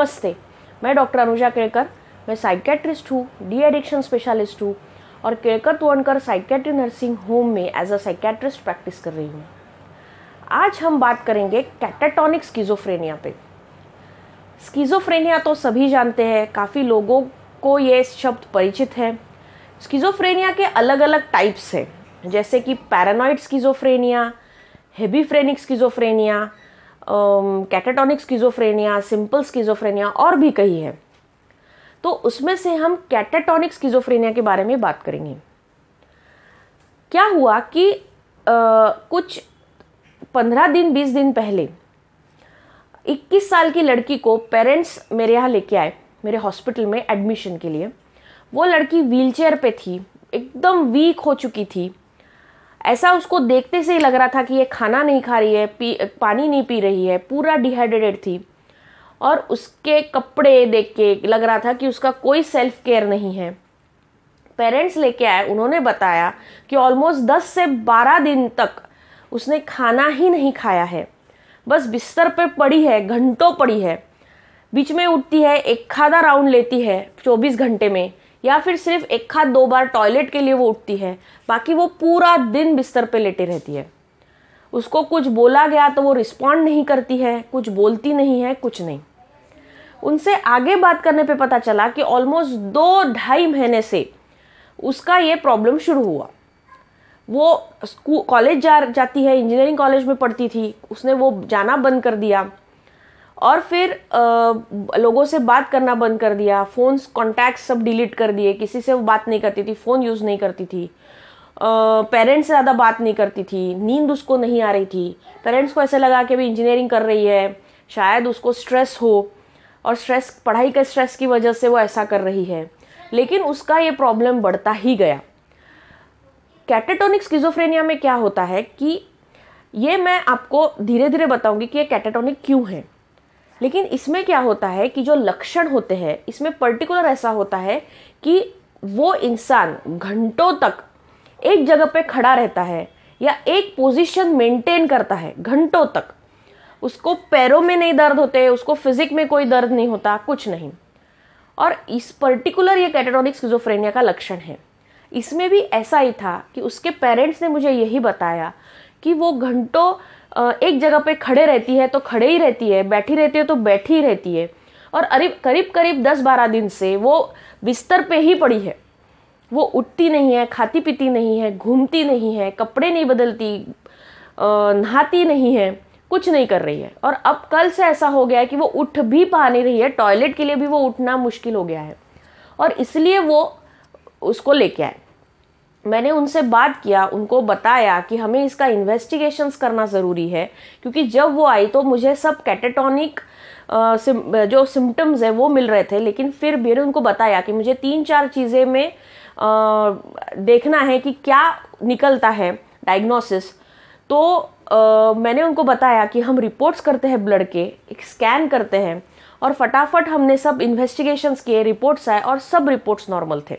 नमस्ते मैं डॉक्टर अनुजा केड़कर मैं साइकेट्रिस्ट हूँ डी एडिक्शन स्पेशलिस्ट हूँ और Kedkar Tuankar psychiatry nursing home में एज अ साइकेट्रिस्ट प्रैक्टिस कर रही हूँ आज हम बात करेंगे कैटेटोनिक स्किजोफ्रेनिया पे स्किजोफ्रेनिया तो सभी जानते हैं काफ़ी लोगों को ये शब्द परिचित है स्किजोफ्रेनिया के अलग अलग टाइप्स हैं जैसे कि paranoid schizophrenia hebephrenic schizophrenia catatonic schizophrenia simple schizophrenia और भी कई है तो उसमें से हम कैटाटॉनिक स्किजोफ्रेनिया के बारे में बात करेंगे क्या हुआ कि आ, कुछ पंद्रह दिन बीस दिन पहले इक्कीस साल की लड़की को पेरेंट्स मेरे यहाँ लेके आए मेरे हॉस्पिटल में एडमिशन के लिए वो लड़की व्हीलचेयर पे थी एकदम वीक हो चुकी थी ऐसा उसको देखते से ही लग रहा था कि ये खाना नहीं खा रही है पी पानी नहीं पी रही है पूरा डिहाइड्रेटेड थी और उसके कपड़े देख के लग रहा था कि उसका कोई सेल्फ केयर नहीं है पेरेंट्स लेके आए उन्होंने बताया कि ऑलमोस्ट दस से बारह दिन तक उसने खाना ही नहीं खाया है बस बिस्तर पे पड़ी है घंटों पड़ी है बीच में उठती है एक खादा राउंड लेती है 24 घंटे में या फिर सिर्फ एक हाथ दो बार टॉयलेट के लिए वो उठती है बाकी वो पूरा दिन बिस्तर पे लेटे रहती है उसको कुछ बोला गया तो वो रिस्पॉन्ड नहीं करती है कुछ बोलती नहीं है कुछ नहीं उनसे आगे बात करने पे पता चला कि ऑलमोस्ट दो ढाई महीने से उसका ये प्रॉब्लम शुरू हुआ वो कॉलेज जा जाती है इंजीनियरिंग कॉलेज में पढ़ती थी उसने वो जाना बंद कर दिया और फिर आ, लोगों से बात करना बंद कर दिया फ़ोन्स कॉन्टैक्ट सब डिलीट कर दिए किसी से वो बात नहीं करती थी फ़ोन यूज़ नहीं करती थी पेरेंट्स से ज़्यादा बात नहीं करती थी नींद उसको नहीं आ रही थी पेरेंट्स को ऐसा लगा कि अभी इंजीनियरिंग कर रही है शायद उसको स्ट्रेस हो और स्ट्रेस पढ़ाई के स्ट्रेस की वजह से वो ऐसा कर रही है लेकिन उसका ये प्रॉब्लम बढ़ता ही गया कैटेटोनिक स्किजोफ्रेनिया में क्या होता है कि ये मैं आपको धीरे धीरे बताऊंगी कि ये कैटेटोनिक क्यों है लेकिन इसमें क्या होता है कि जो लक्षण होते हैं इसमें पर्टिकुलर ऐसा होता है कि वो इंसान घंटों तक एक जगह पे खड़ा रहता है या एक पोजीशन मेंटेन करता है घंटों तक उसको पैरों में नहीं दर्द होते उसको फिजिक में कोई दर्द नहीं होता कुछ नहीं और इस पर्टिकुलर ये कैटेटोनिक स्किजोफ्रेनिया का लक्षण है इसमें भी ऐसा ही था कि उसके पेरेंट्स ने मुझे यही बताया कि वो घंटों एक जगह पे खड़े रहती है तो खड़े ही रहती है बैठी रहती है तो बैठी ही रहती है और अरेब करीब करीब दस बारह दिन से वो बिस्तर पे ही पड़ी है वो उठती नहीं है खाती पीती नहीं है घूमती नहीं है कपड़े नहीं बदलती नहाती नहीं है कुछ नहीं कर रही है और अब कल से ऐसा हो गया है कि वो उठ भी पा नहीं रही है टॉयलेट के लिए भी वो उठना मुश्किल हो गया है और इसलिए वो उसको लेके आए मैंने उनसे बात किया उनको बताया कि हमें इसका इन्वेस्टिगेशंस करना ज़रूरी है क्योंकि जब वो आई तो मुझे सब कैटेटोनिक जो सिम्टम्स है वो मिल रहे थे लेकिन फिर मैंने उनको बताया कि मुझे तीन चार चीज़ें में देखना है कि क्या निकलता है डायग्नोसिस तो आ, मैंने उनको बताया कि हम रिपोर्ट्स करते हैं ब्लड के एक स्कैन करते हैं और फटाफट हमने सब इन्वेस्टिगेशंस किए रिपोर्ट्स आए और सब रिपोर्ट्स नॉर्मल थे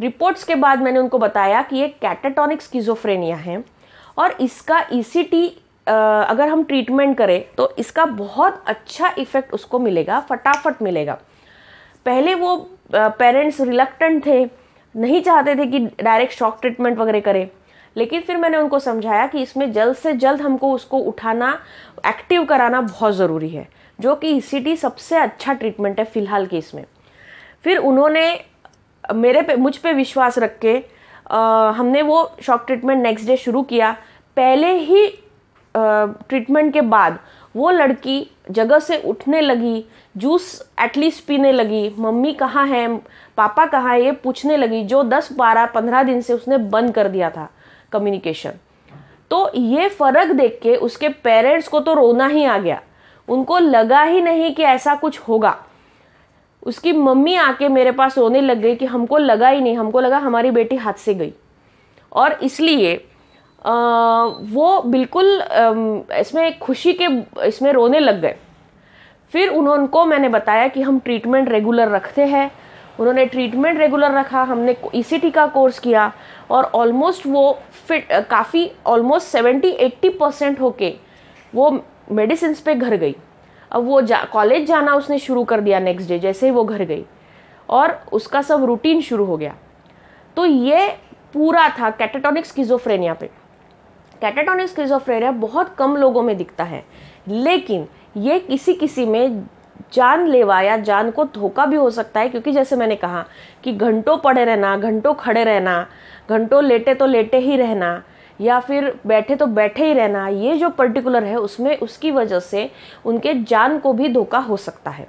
रिपोर्ट्स के बाद मैंने उनको बताया कि ये कैटाटॉनिक स्किजोफ्रेनिया है और इसका ई e अगर हम ट्रीटमेंट करें तो इसका बहुत अच्छा इफ़ेक्ट उसको मिलेगा फटाफट मिलेगा पहले वो पेरेंट्स रिलक्टेंट थे नहीं चाहते थे कि डायरेक्ट शॉक ट्रीटमेंट वगैरह करें लेकिन फिर मैंने उनको समझाया कि इसमें जल्द से जल्द हमको उसको उठाना एक्टिव कराना बहुत ज़रूरी है जो कि ई e सबसे अच्छा ट्रीटमेंट है फ़िलहाल के इसमें फिर उन्होंने मेरे पे मुझ पे विश्वास रख के हमने वो शॉक ट्रीटमेंट नेक्स्ट डे शुरू किया पहले ही ट्रीटमेंट के बाद वो लड़की जगह से उठने लगी जूस एटलीस्ट पीने लगी मम्मी कहाँ है पापा कहाँ है ये पूछने लगी जो 10 बारह पंद्रह दिन से उसने बंद कर दिया था कम्युनिकेशन तो ये फ़र्क देख के उसके पेरेंट्स को तो रोना ही आ गया उनको लगा ही नहीं कि ऐसा कुछ होगा उसकी मम्मी आके मेरे पास रोने लग गई कि हमको लगा ही नहीं हमको लगा हमारी बेटी हाथ से गई और इसलिए वो बिल्कुल इसमें खुशी के इसमें रोने लग गए फिर उन्होंने मैंने बताया कि हम ट्रीटमेंट रेगुलर रखते हैं उन्होंने ट्रीटमेंट रेगुलर रखा हमने ई e का कोर्स किया और ऑलमोस्ट वो फिट काफ़ी ऑलमोस्ट सेवेंटी एट्टी परसेंट होके वो मेडिसिन पे घर गई अब वो जा कॉलेज जाना उसने शुरू कर दिया नेक्स्ट डे जैसे ही वो घर गई और उसका सब रूटीन शुरू हो गया तो ये पूरा था कैटेटोनिक स्किजोफ्रेनिया पे कैटेटोनिक स्किजोफ्रेनिया बहुत कम लोगों में दिखता है लेकिन ये किसी किसी में जान लेवा या जान को धोखा भी हो सकता है क्योंकि जैसे मैंने कहा कि घंटों पड़े रहना घंटों खड़े रहना घंटों लेटे तो लेटे ही रहना या फिर बैठे तो बैठे ही रहना ये जो पर्टिकुलर है उसमें उसकी वजह से उनके जान को भी धोखा हो सकता है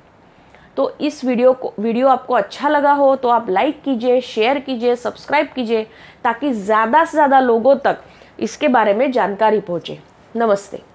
तो इस वीडियो को वीडियो आपको अच्छा लगा हो तो आप लाइक कीजिए शेयर कीजिए सब्सक्राइब कीजिए ताकि ज़्यादा से ज़्यादा लोगों तक इसके बारे में जानकारी पहुँचे नमस्ते